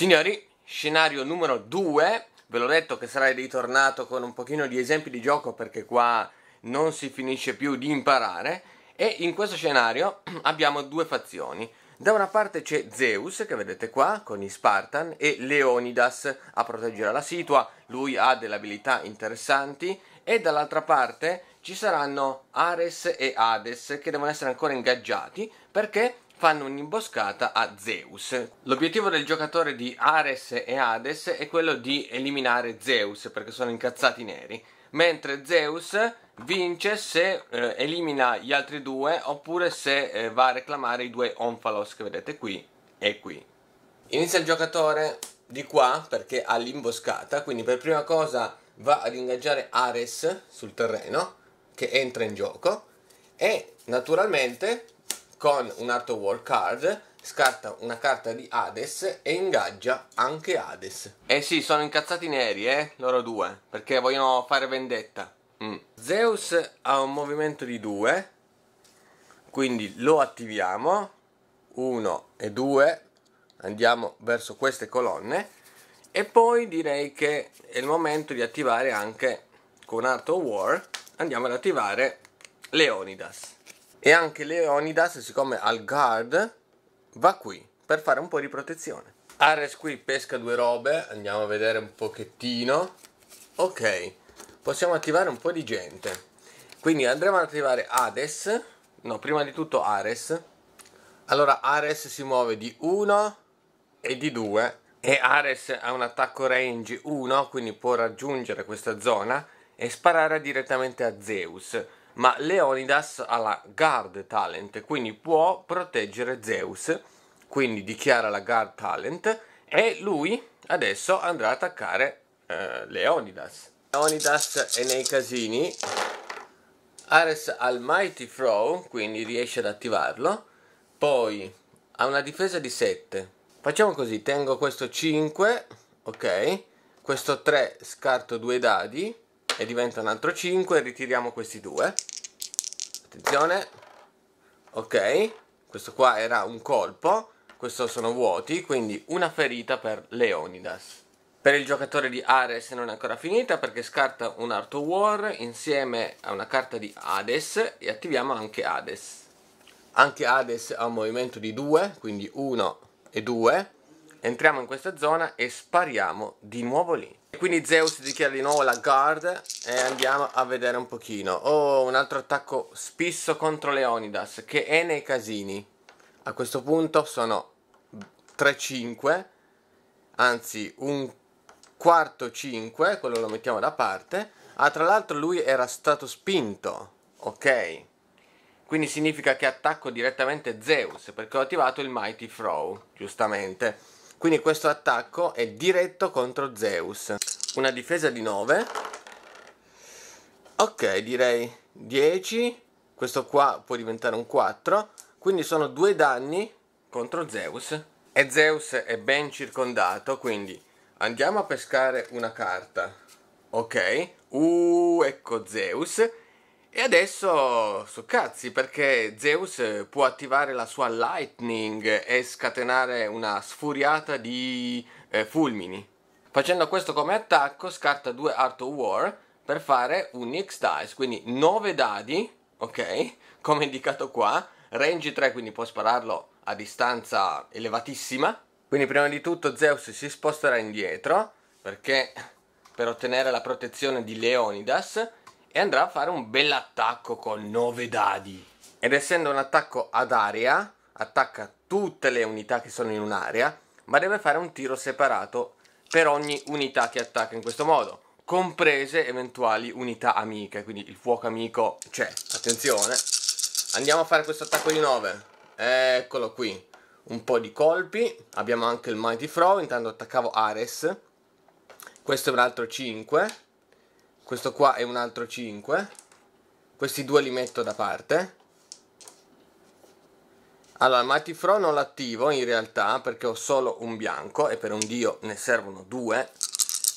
Signori, scenario numero 2, ve l'ho detto che sarei ritornato con un pochino di esempi di gioco perché qua non si finisce più di imparare e in questo scenario abbiamo due fazioni. Da una parte c'è Zeus, che vedete qua, con i Spartan, e Leonidas a proteggere la situa, lui ha delle abilità interessanti, e dall'altra parte ci saranno Ares e Hades che devono essere ancora ingaggiati perché fanno un'imboscata a Zeus. L'obiettivo del giocatore di Ares e Hades è quello di eliminare Zeus perché sono incazzati neri, mentre Zeus vince se eh, elimina gli altri due oppure se eh, va a reclamare i due Onfalos che vedete qui e qui. Inizia il giocatore di qua perché ha l'imboscata, quindi per prima cosa va ad ingaggiare Ares sul terreno che entra in gioco e naturalmente con un Art of War card scarta una carta di Hades e ingaggia anche Hades. Eh sì, sono incazzati neri, eh, loro due, perché vogliono fare vendetta. Mm. Zeus ha un movimento di due, quindi lo attiviamo, uno e due, andiamo verso queste colonne e poi direi che è il momento di attivare anche con Art of War andiamo ad attivare Leonidas. E anche Leonidas, siccome ha il guard, va qui per fare un po' di protezione. Ares qui pesca due robe, andiamo a vedere un pochettino. Ok, possiamo attivare un po' di gente. Quindi andremo ad attivare Hades, no, prima di tutto Ares. Allora Ares si muove di 1 e di 2 e Ares ha un attacco range 1, quindi può raggiungere questa zona e sparare direttamente a Zeus, ma Leonidas ha la Guard Talent, quindi può proteggere Zeus, quindi dichiara la Guard Talent e lui adesso andrà ad attaccare eh, Leonidas. Leonidas è nei casini, Ares ha il Mighty Throw, quindi riesce ad attivarlo, poi ha una difesa di 7. Facciamo così, tengo questo 5, ok, questo 3 scarto due dadi, e diventa un altro 5 ritiriamo questi due attenzione ok questo qua era un colpo questo sono vuoti quindi una ferita per Leonidas per il giocatore di Ares non è ancora finita perché scarta un Art of War insieme a una carta di Hades e attiviamo anche Hades anche Hades ha un movimento di 2 quindi 1 e 2 entriamo in questa zona e spariamo di nuovo lì quindi Zeus dichiara di nuovo la guard e andiamo a vedere un pochino. Oh, un altro attacco spisso contro Leonidas che è nei casini. A questo punto sono 3-5, anzi un quarto 5, quello lo mettiamo da parte. Ah, tra l'altro lui era stato spinto, ok. Quindi significa che attacco direttamente Zeus perché ho attivato il Mighty Throw, giustamente. Quindi questo attacco è diretto contro Zeus. Una difesa di 9. Ok, direi 10. Questo qua può diventare un 4. Quindi sono due danni contro Zeus. E Zeus è ben circondato, quindi andiamo a pescare una carta. Ok. Uh, ecco Zeus e adesso su cazzi perché Zeus può attivare la sua lightning e scatenare una sfuriata di eh, fulmini. Facendo questo come attacco scarta due Art of War per fare un X dice, quindi 9 dadi, ok? Come indicato qua, range 3, quindi può spararlo a distanza elevatissima. Quindi prima di tutto Zeus si sposterà indietro perché per ottenere la protezione di Leonidas e andrà a fare un bell'attacco con 9 dadi. Ed essendo un attacco ad area, attacca tutte le unità che sono in un'area, ma deve fare un tiro separato per ogni unità che attacca in questo modo, comprese eventuali unità amiche, quindi il fuoco amico c'è, attenzione. Andiamo a fare questo attacco di 9. Eccolo qui. Un po' di colpi, abbiamo anche il Mighty Frog, intanto attaccavo Ares. Questo è un altro 5 questo qua è un altro 5. Questi due li metto da parte. Allora, Matifro non l'attivo in realtà perché ho solo un bianco e per un dio ne servono due.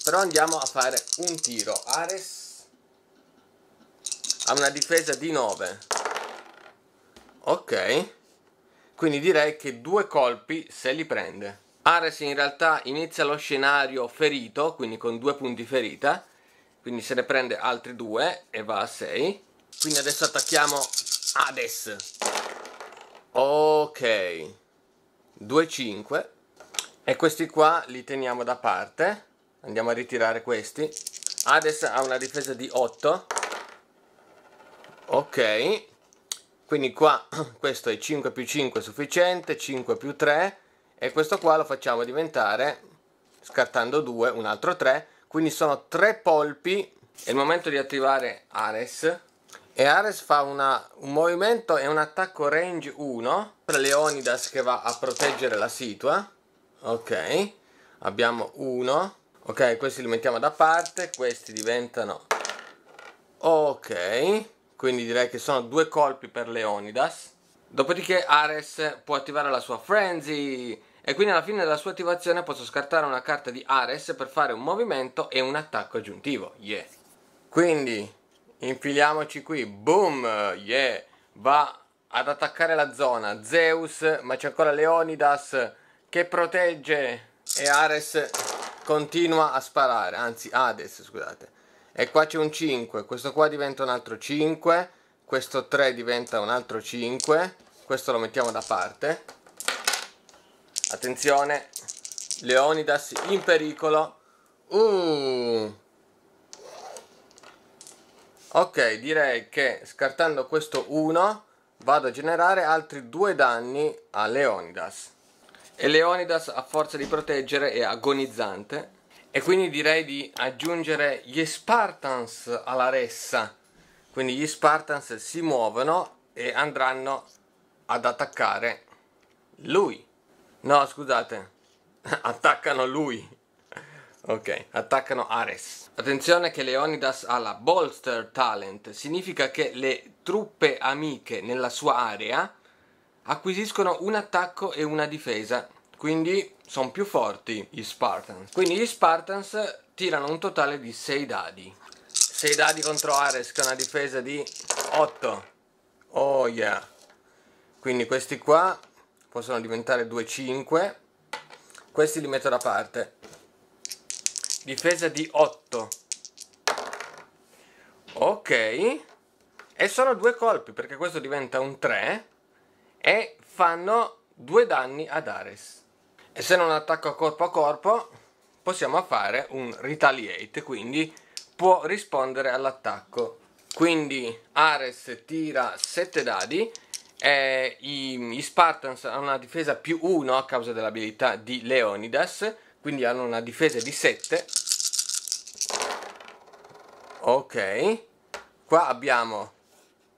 Però andiamo a fare un tiro. Ares ha una difesa di 9. Ok. Quindi direi che due colpi se li prende. Ares in realtà inizia lo scenario ferito, quindi con due punti ferita quindi se ne prende altri due e va a 6 quindi adesso attacchiamo Hades ok 2 5 e questi qua li teniamo da parte andiamo a ritirare questi Hades ha una difesa di 8 ok quindi qua questo è 5 più 5 sufficiente 5 più 3 e questo qua lo facciamo diventare scartando 2 un altro 3 quindi sono tre polpi. È il momento di attivare Ares. E Ares fa una, un movimento e un attacco range 1. per Leonidas che va a proteggere la situa. Ok. Abbiamo 1. Ok, questi li mettiamo da parte. Questi diventano... Ok. Quindi direi che sono due colpi per Leonidas. Dopodiché Ares può attivare la sua Frenzy e quindi alla fine della sua attivazione posso scartare una carta di Ares per fare un movimento e un attacco aggiuntivo. Yeah. Quindi infiliamoci qui, boom, yeah, va ad attaccare la zona Zeus, ma c'è ancora Leonidas che protegge e Ares continua a sparare, anzi Hades, scusate. E qua c'è un 5, questo qua diventa un altro 5, questo 3 diventa un altro 5, questo lo mettiamo da parte. Attenzione, Leonidas in pericolo. Uh. Ok, direi che scartando questo 1 vado a generare altri due danni a Leonidas. E Leonidas a forza di proteggere è agonizzante. E quindi direi di aggiungere gli Spartans alla ressa. Quindi gli Spartans si muovono e andranno ad attaccare lui. No, scusate, attaccano lui. Ok, attaccano Ares. Attenzione che Leonidas ha la bolster talent, significa che le truppe amiche nella sua area acquisiscono un attacco e una difesa, quindi sono più forti gli Spartans. Quindi gli Spartans tirano un totale di 6 dadi. 6 dadi contro Ares che ha una difesa di 8. Oh yeah. Quindi questi qua possono diventare 2-5 questi li metto da parte difesa di 8 ok e sono due colpi perché questo diventa un 3 e fanno due danni ad Ares e se non attacco corpo a corpo possiamo fare un retaliate quindi può rispondere all'attacco quindi Ares tira 7 dadi eh, i, gli Spartans hanno una difesa più 1 a causa dell'abilità di Leonidas, quindi hanno una difesa di 7. Ok, qua abbiamo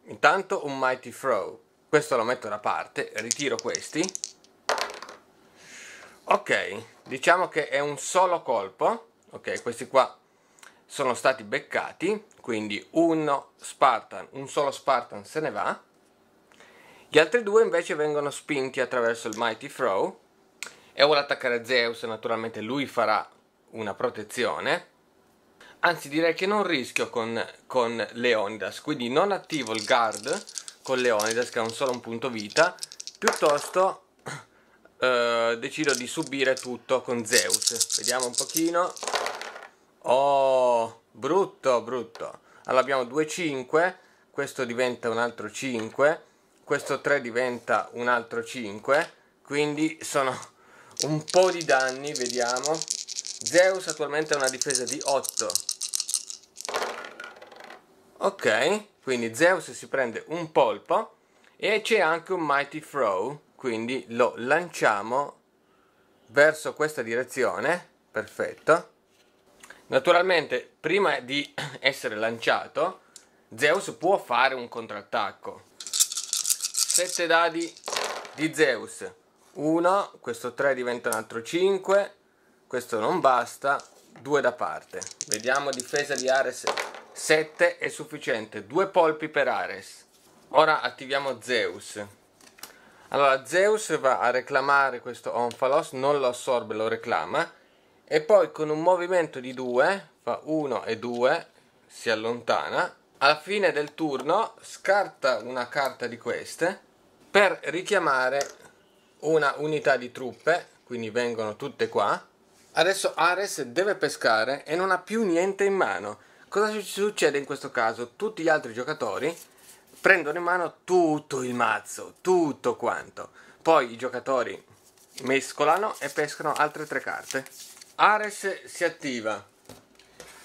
intanto un Mighty Throw, questo lo metto da parte, ritiro questi. Ok, diciamo che è un solo colpo, ok, questi qua sono stati beccati, quindi uno Spartan, un solo Spartan se ne va. Gli altri due invece vengono spinti attraverso il Mighty Throw e vuole attaccare Zeus, naturalmente lui farà una protezione. Anzi direi che non rischio con, con Leonidas, quindi non attivo il guard con Leonidas che ha un solo un punto vita, piuttosto eh, decido di subire tutto con Zeus. Vediamo un pochino. Oh, brutto, brutto. Allora abbiamo 2-5, questo diventa un altro 5 questo 3 diventa un altro 5 quindi sono un po' di danni vediamo Zeus attualmente ha una difesa di 8 ok quindi Zeus si prende un polpo e c'è anche un Mighty Throw quindi lo lanciamo verso questa direzione perfetto naturalmente prima di essere lanciato Zeus può fare un contrattacco 7 dadi di Zeus 1 questo 3 diventa un altro 5 questo non basta 2 da parte vediamo difesa di Ares 7 è sufficiente 2 polpi per Ares ora attiviamo Zeus allora Zeus va a reclamare questo Onphalos non lo assorbe lo reclama e poi con un movimento di 2 fa 1 e 2 si allontana alla fine del turno scarta una carta di queste per richiamare una unità di truppe, quindi vengono tutte qua. Adesso Ares deve pescare e non ha più niente in mano. Cosa succede in questo caso? Tutti gli altri giocatori prendono in mano tutto il mazzo, tutto quanto. Poi i giocatori mescolano e pescano altre tre carte. Ares si attiva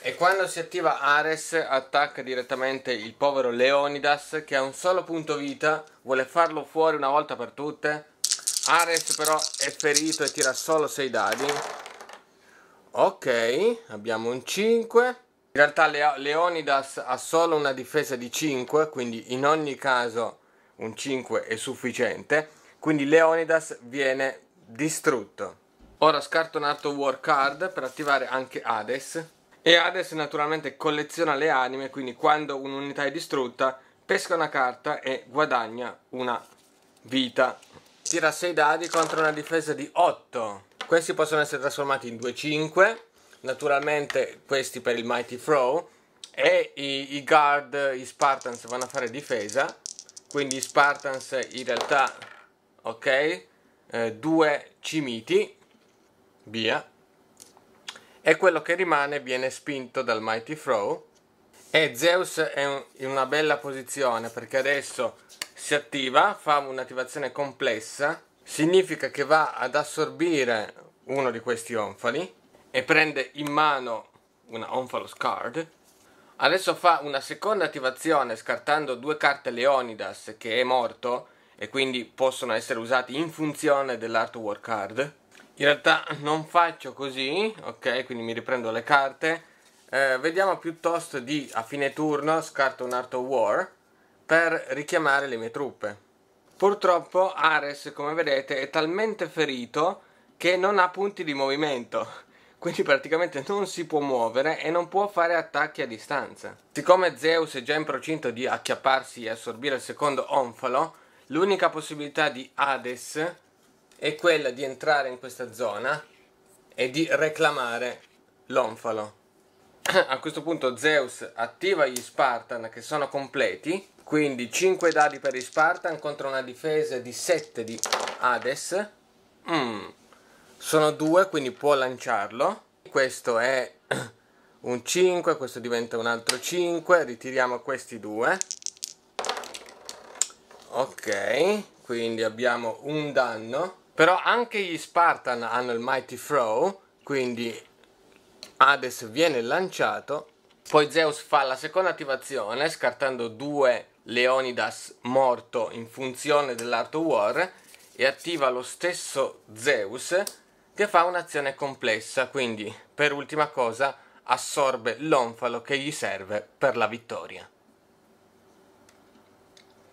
e quando si attiva Ares attacca direttamente il povero Leonidas che ha un solo punto vita, vuole farlo fuori una volta per tutte. Ares però è ferito e tira solo 6 dadi. Ok, abbiamo un 5. In realtà Leonidas ha solo una difesa di 5, quindi in ogni caso un 5 è sufficiente. Quindi Leonidas viene distrutto. Ora scarto un altro War Card per attivare anche Hades. E Hades naturalmente colleziona le anime, quindi quando un'unità è distrutta pesca una carta e guadagna una vita. Tira 6 dadi contro una difesa di 8. Questi possono essere trasformati in 2-5, naturalmente questi per il Mighty Throw, e i, i guard, i Spartans vanno a fare difesa, quindi i Spartans in realtà, ok, eh, cimiti, via, e quello che rimane viene spinto dal Mighty Throw e Zeus è in una bella posizione perché adesso si attiva, fa un'attivazione complessa, significa che va ad assorbire uno di questi onfali e prende in mano una Onfalos Card. Adesso fa una seconda attivazione scartando due carte Leonidas che è morto e quindi possono essere usati in funzione dell'Artwork Card in realtà non faccio così ok quindi mi riprendo le carte eh, vediamo piuttosto di a fine turno scarto un Art of War per richiamare le mie truppe purtroppo Ares come vedete è talmente ferito che non ha punti di movimento quindi praticamente non si può muovere e non può fare attacchi a distanza. Siccome Zeus è già in procinto di acchiapparsi e assorbire il secondo onfalo, l'unica possibilità di Hades è quella di entrare in questa zona e di reclamare l'onfalo. A questo punto Zeus attiva gli Spartan che sono completi, quindi 5 dadi per gli Spartan contro una difesa di 7 di Hades. Mm. Sono 2, quindi può lanciarlo. Questo è un 5, questo diventa un altro 5, ritiriamo questi due. Ok, quindi abbiamo un danno però anche gli Spartan hanno il Mighty Throw, quindi Hades viene lanciato. Poi Zeus fa la seconda attivazione, scartando due Leonidas morto in funzione dell'Art War e attiva lo stesso Zeus che fa un'azione complessa, quindi per ultima cosa assorbe l'onfalo che gli serve per la vittoria.